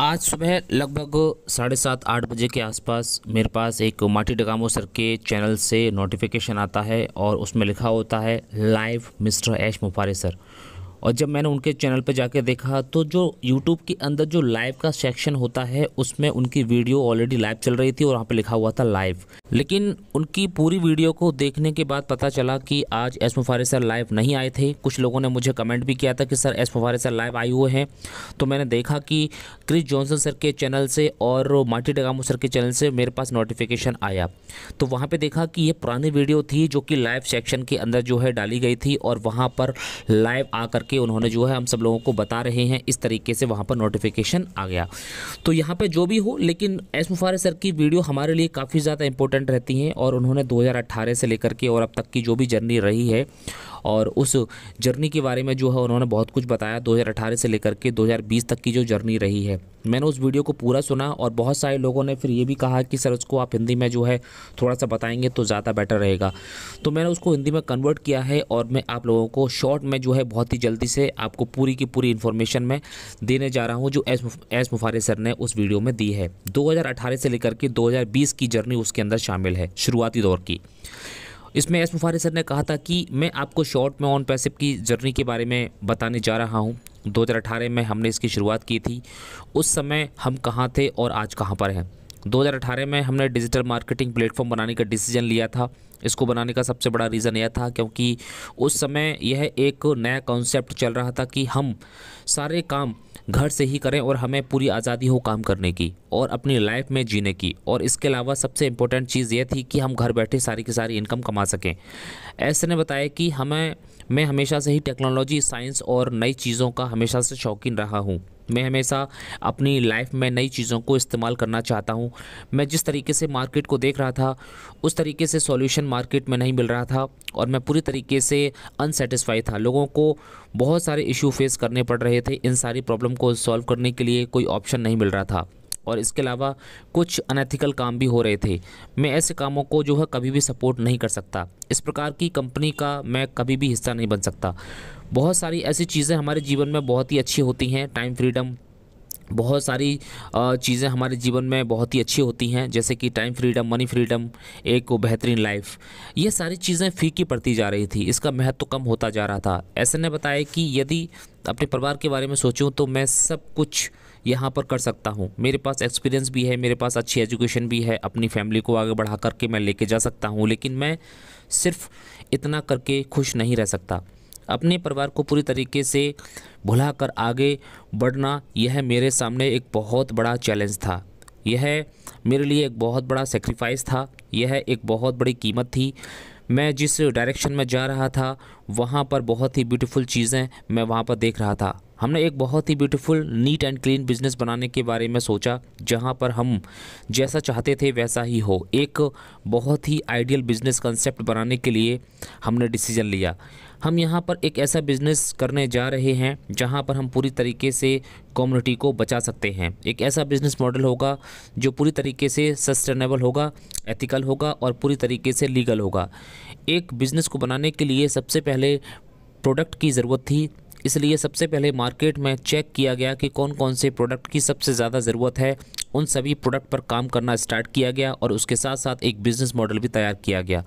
आज सुबह लगभग साढ़े सात आठ बजे के आसपास मेरे पास एक माटी डगामो सर के चैनल से नोटिफिकेशन आता है और उसमें लिखा होता है लाइव मिस्टर ऐश मुफारे सर और जब मैंने उनके चैनल पर जाकर देखा तो जो यूट्यूब के अंदर जो लाइव का सेक्शन होता है उसमें उनकी वीडियो ऑलरेडी लाइव चल रही थी और वहाँ पर लिखा हुआ था लाइव लेकिन उनकी पूरी वीडियो को देखने के बाद पता चला कि आज एस मुफारे सर लाइव नहीं आए थे कुछ लोगों ने मुझे कमेंट भी किया था कि सर एस मुफारे सर लाइव आए हुए हैं तो मैंने देखा कि क्रिस जॉनसन सर के चैनल से और माटी डगामो सर के चैनल से मेरे पास नोटिफिकेशन आया तो वहाँ पे देखा कि ये पुरानी वीडियो थी जो कि लाइव सेक्शन के अंदर जो है डाली गई थी और वहाँ पर लाइव आकर के करके उन्होंने जो है हम सब लोगों को बता रहे हैं इस तरीके से वहाँ पर नोटिफिकेशन आ गया तो यहाँ पर जो भी हो लेकिन एस मुफारे सर की वीडियो हमारे लिए काफ़ी ज़्यादा इंपॉर्टेंट रहती हैं और उन्होंने दो से लेकर के और अब तक की जो भी जर्नी रही है और उस जर्नी के बारे में जो है उन्होंने बहुत कुछ बताया 2018 से लेकर के 2020 तक की जो जर्नी रही है मैंने उस वीडियो को पूरा सुना और बहुत सारे लोगों ने फिर ये भी कहा कि सर उसको आप हिंदी में जो है थोड़ा सा बताएंगे तो ज़्यादा बेटर रहेगा तो मैंने उसको हिंदी में कन्वर्ट किया है और मैं आप लोगों को शॉर्ट में जो है बहुत ही जल्दी से आपको पूरी की पूरी इन्फॉर्मेशन मैं देने जा रहा हूँ जो एस एस मुफारे सर ने उस वीडियो में दी है दो से लेकर के दो की जर्नी उसके अंदर शामिल है शुरुआती दौर की इसमें एस मुफारी सर ने कहा था कि मैं आपको शॉर्ट में ऑन पैसिव की जर्नी के बारे में बताने जा रहा हूँ 2018 में हमने इसकी शुरुआत की थी उस समय हम कहाँ थे और आज कहाँ पर हैं 2018 में हमने डिजिटल मार्केटिंग प्लेटफॉर्म बनाने का डिसीजन लिया था इसको बनाने का सबसे बड़ा रीज़न यह था क्योंकि उस समय यह एक नया कॉन्सेप्ट चल रहा था कि हम सारे काम घर से ही करें और हमें पूरी आज़ादी हो काम करने की और अपनी लाइफ में जीने की और इसके अलावा सबसे इम्पोर्टेंट चीज़ ये थी कि हम घर बैठे सारी की सारी इनकम कमा सकें ऐसे ने बताया कि हमें मैं हमेशा से ही टेक्नोलॉजी साइंस और नई चीज़ों का हमेशा से शौकीन रहा हूँ मैं हमेशा अपनी लाइफ में नई चीज़ों को इस्तेमाल करना चाहता हूँ मैं जिस तरीके से मार्केट को देख रहा था उस तरीके से सॉल्यूशन मार्केट में नहीं मिल रहा था और मैं पूरी तरीके से अनसेटिस्फाई था लोगों को बहुत सारे इशू फेस करने पड़ रहे थे इन सारी प्रॉब्लम को सॉल्व करने के लिए कोई ऑप्शन नहीं मिल रहा था और इसके अलावा कुछ अनएथिकल काम भी हो रहे थे मैं ऐसे कामों को जो है कभी भी सपोर्ट नहीं कर सकता इस प्रकार की कंपनी का मैं कभी भी हिस्सा नहीं बन सकता बहुत सारी ऐसी चीज़ें हमारे जीवन में बहुत ही अच्छी होती हैं टाइम फ्रीडम बहुत सारी चीज़ें हमारे जीवन में बहुत ही अच्छी होती हैं जैसे कि टाइम फ्रीडम मनी फ्रीडम एक को बेहतरीन लाइफ ये सारी चीज़ें फीकी पड़ती जा रही थी इसका महत्व तो कम होता जा रहा था ऐसे ने बताया कि यदि अपने परिवार के बारे में सोचूं तो मैं सब कुछ यहाँ पर कर सकता हूँ मेरे पास एक्सपीरियंस भी है मेरे पास अच्छी एजुकेशन भी है अपनी फैमिली को आगे बढ़ा करके मैं लेके जा सकता हूँ लेकिन मैं सिर्फ इतना करके खुश नहीं रह सकता अपने परिवार को पूरी तरीके से भुलाकर आगे बढ़ना यह मेरे सामने एक बहुत बड़ा चैलेंज था यह मेरे लिए एक बहुत बड़ा सेक्रीफाइस था यह एक बहुत बड़ी कीमत थी मैं जिस डायरेक्शन में जा रहा था वहाँ पर बहुत ही ब्यूटीफुल चीज़ें मैं वहाँ पर देख रहा था हमने एक बहुत ही beautiful neat and clean business बनाने के बारे में सोचा जहाँ पर हम जैसा चाहते थे वैसा ही हो एक बहुत ही आइडियल बिजनेस कंसेप्ट बनाने के लिए हमने डिसीजन लिया हम यहाँ पर एक ऐसा बिज़नेस करने जा रहे हैं जहाँ पर हम पूरी तरीके से कम्युनिटी को बचा सकते हैं एक ऐसा बिज़नेस मॉडल होगा जो पूरी तरीके से सस्टेनेबल होगा एथिकल होगा और पूरी तरीके से लीगल होगा एक बिज़नेस को बनाने के लिए सबसे पहले प्रोडक्ट की ज़रूरत थी इसलिए सबसे पहले मार्केट में चेक किया गया कि कौन कौन से प्रोडक्ट की सबसे ज़्यादा ज़रूरत है उन सभी प्रोडक्ट पर काम करना स्टार्ट किया गया और उसके साथ साथ एक बिज़नेस मॉडल भी तैयार किया गया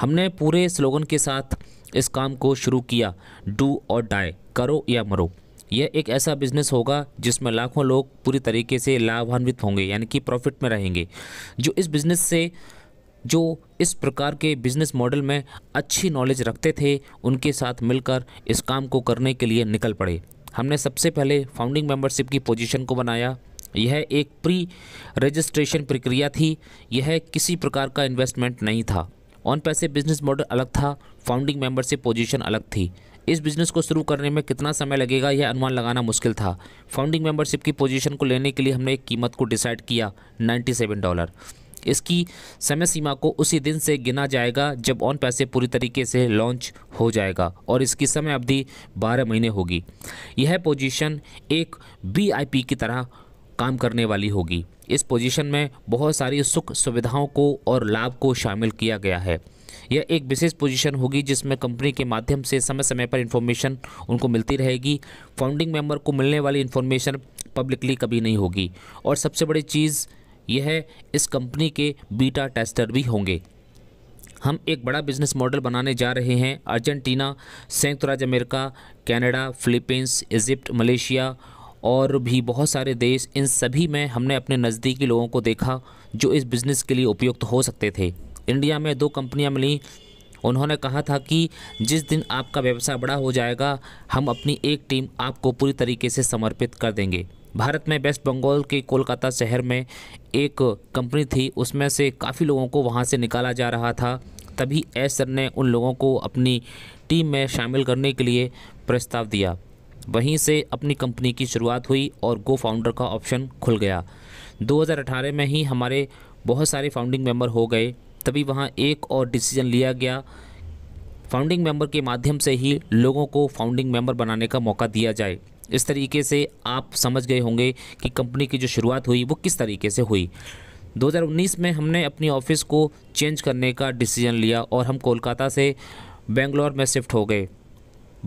हमने पूरे स्लोगन के साथ इस काम को शुरू किया डू और डाई करो या मरो यह एक ऐसा बिजनेस होगा जिसमें लाखों लोग पूरी तरीके से लाभान्वित होंगे यानी कि प्रॉफिट में रहेंगे जो इस बिज़नेस से जो इस प्रकार के बिजनेस मॉडल में अच्छी नॉलेज रखते थे उनके साथ मिलकर इस काम को करने के लिए निकल पड़े हमने सबसे पहले फाउंडिंग मेंबरशिप की पोजीशन को बनाया यह एक प्री रजिस्ट्रेशन प्रक्रिया थी यह किसी प्रकार का इन्वेस्टमेंट नहीं था ऑन पैसे बिजनेस मॉडल अलग था फाउंडिंग मेंबरशिप पोजीशन अलग थी इस बिज़नेस को शुरू करने में कितना समय लगेगा यह अनुमान लगाना मुश्किल था फाउंडिंग मेंबरशिप की पोजीशन को लेने के लिए हमने एक कीमत को डिसाइड किया 97 डॉलर इसकी समय सीमा को उसी दिन से गिना जाएगा जब ऑन पैसे पूरी तरीके से लॉन्च हो जाएगा और इसकी समय अवधि 12 महीने होगी यह पोजीशन एक बीआईपी की तरह काम करने वाली होगी इस पोजीशन में बहुत सारी सुख सुविधाओं को और लाभ को शामिल किया गया है यह एक विशेष पोजीशन होगी जिसमें कंपनी के माध्यम से समय समय पर इंफॉर्मेशन उनको मिलती रहेगी फाउंडिंग मेंबर को मिलने वाली इन्फॉर्मेशन पब्लिकली कभी नहीं होगी और सबसे बड़ी चीज़ यह इस कंपनी के बीटा टेस्टर भी होंगे हम एक बड़ा बिजनेस मॉडल बनाने जा रहे हैं अर्जेंटीना संयुक्त राज्य America Canada Philippines Egypt Malaysia और भी बहुत सारे देश इन सभी में हमने अपने नज़दीकी लोगों को देखा जो इस बिज़नेस के लिए उपयुक्त हो सकते थे इंडिया में दो कंपनियां मिली उन्होंने कहा था कि जिस दिन आपका व्यवसाय बड़ा हो जाएगा हम अपनी एक टीम आपको पूरी तरीके से समर्पित कर देंगे भारत में वेस्ट बंगाल के कोलकाता शहर में एक कंपनी थी उसमें से काफ़ी लोगों को वहाँ से निकाला जा रहा था तभी एस सर ने उन लोगों को अपनी टीम में शामिल करने के लिए प्रस्ताव दिया वहीं से अपनी कंपनी की शुरुआत हुई और गो फाउंडर का ऑप्शन खुल गया 2018 में ही हमारे बहुत सारे फाउंडिंग मेंबर हो गए तभी वहाँ एक और डिसीजन लिया गया फाउंडिंग मेंबर के माध्यम से ही लोगों को फाउंडिंग मेंबर बनाने का मौका दिया जाए इस तरीके से आप समझ गए होंगे कि कंपनी की जो शुरुआत हुई वो किस तरीके से हुई 2019 में हमने अपनी ऑफिस को चेंज करने का डिसीजन लिया और हम कोलकाता से बेंगलोर में शिफ्ट हो गए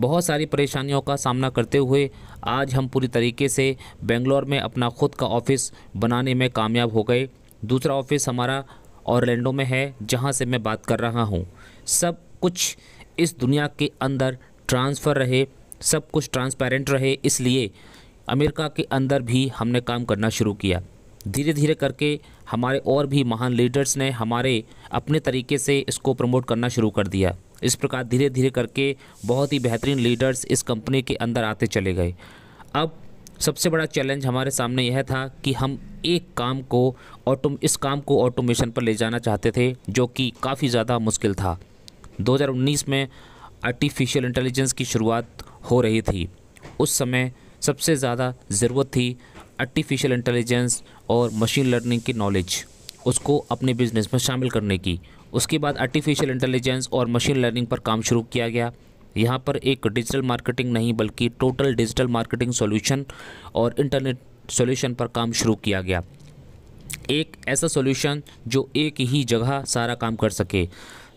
बहुत सारी परेशानियों का सामना करते हुए आज हम पूरी तरीके से बेंगलोर में अपना खुद का ऑफिस बनाने में कामयाब हो गए दूसरा ऑफिस हमारा ऑरलैंडो में है जहाँ से मैं बात कर रहा हूँ सब कुछ इस दुनिया के अंदर ट्रांसफ़र रहे सब कुछ ट्रांसपेरेंट रहे इसलिए अमेरिका के अंदर भी हमने काम करना शुरू किया धीरे धीरे करके हमारे और भी महान लीडर्स ने हमारे अपने तरीके से इसको प्रमोट करना शुरू कर दिया इस प्रकार धीरे धीरे करके बहुत ही बेहतरीन लीडर्स इस कंपनी के अंदर आते चले गए अब सबसे बड़ा चैलेंज हमारे सामने यह था कि हम एक काम को ऑटो इस काम को ऑटोमेशन पर ले जाना चाहते थे जो कि काफ़ी ज़्यादा मुश्किल था 2019 में आर्टिफिशियल इंटेलिजेंस की शुरुआत हो रही थी उस समय सबसे ज़्यादा ज़रूरत थी आर्टिफिशियल इंटेलिजेंस और मशीन लर्निंग की नॉलेज उसको अपने बिजनेस में शामिल करने की उसके बाद आर्टिफिशियल इंटेलिजेंस और मशीन लर्निंग पर काम शुरू किया गया यहाँ पर एक डिजिटल मार्केटिंग नहीं बल्कि टोटल डिजिटल मार्केटिंग सॉल्यूशन और इंटरनेट सॉल्यूशन पर काम शुरू किया गया एक ऐसा सॉल्यूशन जो एक ही जगह सारा काम कर सके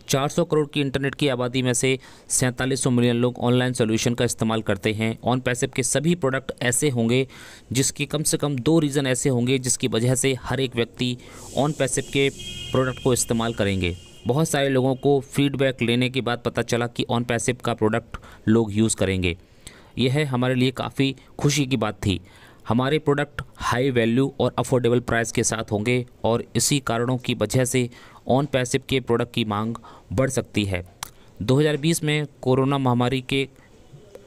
400 करोड़ की इंटरनेट की आबादी में से सैंतालीस मिलियन लोग ऑनलाइन सोल्यूशन का इस्तेमाल करते हैं ऑन पैसेप के सभी प्रोडक्ट ऐसे होंगे जिसके कम से कम दो रीज़न ऐसे होंगे जिसकी वजह से हर एक व्यक्ति ऑन पैसेप के प्रोडक्ट को इस्तेमाल करेंगे बहुत सारे लोगों को फीडबैक लेने के बाद पता चला कि ऑन पैसेप का प्रोडक्ट लोग यूज़ करेंगे यह हमारे लिए काफ़ी खुशी की बात थी हमारे प्रोडक्ट हाई वैल्यू और अफोर्डेबल प्राइस के साथ होंगे और इसी कारणों की वजह से ऑन पैसिव के प्रोडक्ट की मांग बढ़ सकती है 2020 में कोरोना महामारी के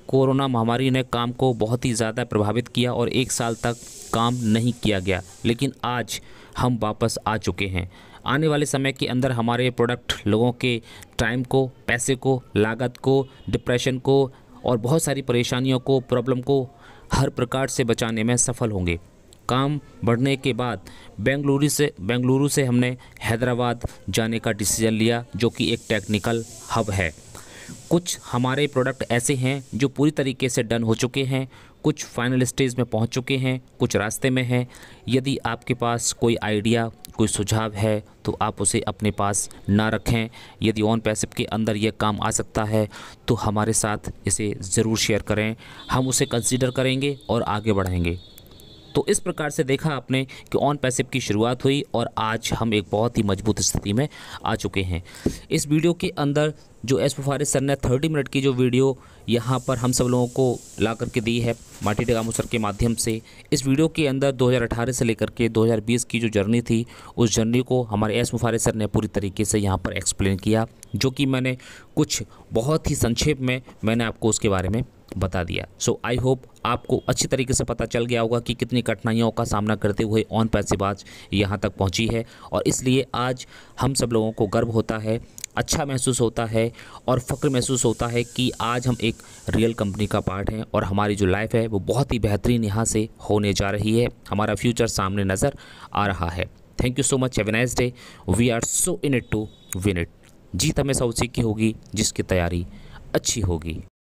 कोरोना महामारी ने काम को बहुत ही ज़्यादा प्रभावित किया और एक साल तक काम नहीं किया गया लेकिन आज हम वापस आ चुके हैं आने वाले समय के अंदर हमारे प्रोडक्ट लोगों के टाइम को पैसे को लागत को डिप्रेशन को और बहुत सारी परेशानियों को प्रॉब्लम को हर प्रकार से बचाने में सफल होंगे काम बढ़ने के बाद बेंगलुरु से बेंगलुरु से हमने हैदराबाद जाने का डिसीजन लिया जो कि एक टेक्निकल हब है कुछ हमारे प्रोडक्ट ऐसे हैं जो पूरी तरीके से डन हो चुके हैं कुछ फाइनल स्टेज में पहुंच चुके हैं कुछ रास्ते में हैं यदि आपके पास कोई आइडिया कोई सुझाव है तो आप उसे अपने पास ना रखें यदि ऑन पैसिप के अंदर यह काम आ सकता है तो हमारे साथ इसे ज़रूर शेयर करें हम उसे कंसिडर करेंगे और आगे बढ़ेंगे तो इस प्रकार से देखा आपने कि ऑन पैसिव की शुरुआत हुई और आज हम एक बहुत ही मजबूत स्थिति में आ चुके हैं इस वीडियो के अंदर जो एस फुफारिस सर ने थर्टी मिनट की जो वीडियो यहाँ पर हम सब लोगों को ला करके दी है माटी डेगामू सर के माध्यम से इस वीडियो के अंदर 2018 से लेकर के 2020 की जो जर्नी थी उस जर्नी को हमारे एस मुफारिस सर ने पूरी तरीके से यहाँ पर एक्सप्लेन किया जो कि मैंने कुछ बहुत ही संक्षेप में मैंने आपको उसके बारे में बता दिया सो आई होप आपको अच्छी तरीके से पता चल गया होगा कि कितनी कठिनाइयों का सामना करते हुए ऑन पैसेबाज यहाँ तक पहुँची है और इसलिए आज हम सब लोगों को गर्व होता है अच्छा महसूस होता है और फ़ख्र महसूस होता है कि आज हम एक रियल कंपनी का पार्ट हैं और हमारी जो लाइफ है वो बहुत ही बेहतरीन यहाँ से होने जा रही है हमारा फ्यूचर सामने नज़र आ रहा है thank you so much have a nice day we are so in it to win it जीत हमेशा उसी की होगी जिसकी तैयारी अच्छी होगी